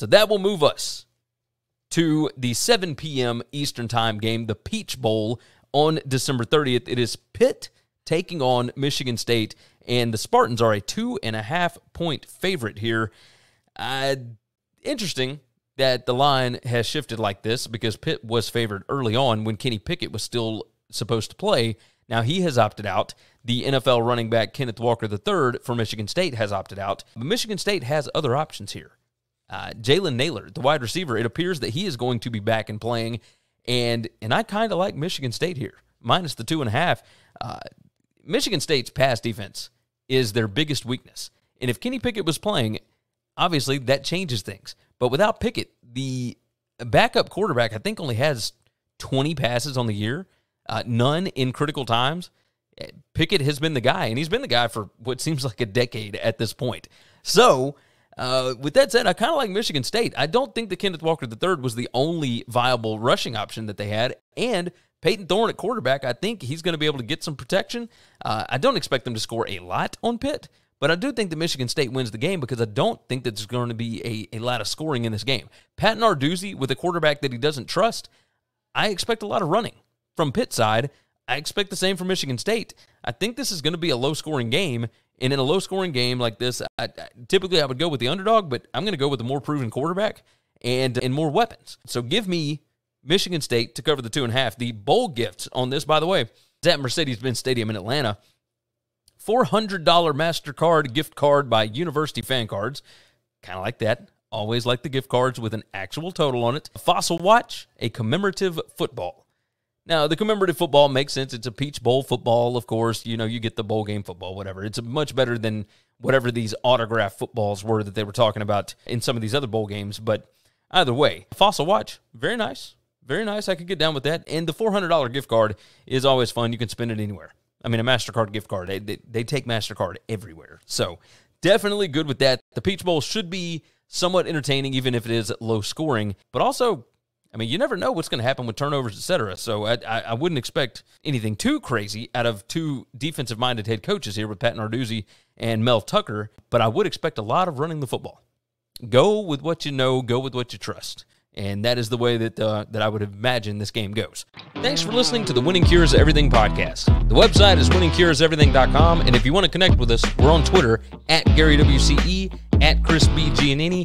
So that will move us to the 7 p.m. Eastern Time game, the Peach Bowl on December 30th. It is Pitt taking on Michigan State, and the Spartans are a two and a half point favorite here. Uh, interesting that the line has shifted like this because Pitt was favored early on when Kenny Pickett was still supposed to play. Now he has opted out. The NFL running back Kenneth Walker III for Michigan State has opted out. But Michigan State has other options here. Uh, Jalen Naylor, the wide receiver, it appears that he is going to be back and playing. And and I kind of like Michigan State here, minus the two and a half. Uh, Michigan State's pass defense is their biggest weakness. And if Kenny Pickett was playing, obviously that changes things. But without Pickett, the backup quarterback, I think, only has 20 passes on the year, uh, none in critical times. Pickett has been the guy, and he's been the guy for what seems like a decade at this point. So uh, with that said, I kind of like Michigan State. I don't think that Kenneth Walker III was the only viable rushing option that they had, and Peyton Thorne at quarterback. I think he's going to be able to get some protection. Uh, I don't expect them to score a lot on Pitt, but I do think that Michigan State wins the game because I don't think that there's going to be a, a lot of scoring in this game. Pat Narduzzi with a quarterback that he doesn't trust, I expect a lot of running from Pitt side. I expect the same from Michigan State. I think this is going to be a low scoring game, and in a low scoring game like this, I, I, typically I would go with the underdog, but I'm going to go with the more proven quarterback and and more weapons. So give me Michigan State to cover the two and a half. The bowl gifts on this, by the way, is at Mercedes-Benz Stadium in Atlanta. $400 MasterCard gift card by University Fan Cards. Kind of like that. Always like the gift cards with an actual total on it. A fossil watch, a commemorative football. Now, the commemorative football makes sense. It's a Peach Bowl football, of course. You know, you get the bowl game football, whatever. It's much better than whatever these autograph footballs were that they were talking about in some of these other bowl games. But either way, Fossil Watch, very nice. Very nice. I could get down with that. And the $400 gift card is always fun. You can spend it anywhere. I mean, a MasterCard gift card, they, they, they take MasterCard everywhere. So definitely good with that. The Peach Bowl should be somewhat entertaining, even if it is low scoring, but also I mean, you never know what's going to happen with turnovers, et cetera. So I, I wouldn't expect anything too crazy out of two defensive minded head coaches here with Pat Narduzzi and Mel Tucker, but I would expect a lot of running the football. Go with what you know, go with what you trust. And that is the way that, uh, that I would imagine this game goes. Thanks for listening to the Winning Cures Everything podcast. The website is winningcureseverything.com. And if you want to connect with us, we're on Twitter at GaryWCE, at Chris B. Giannini,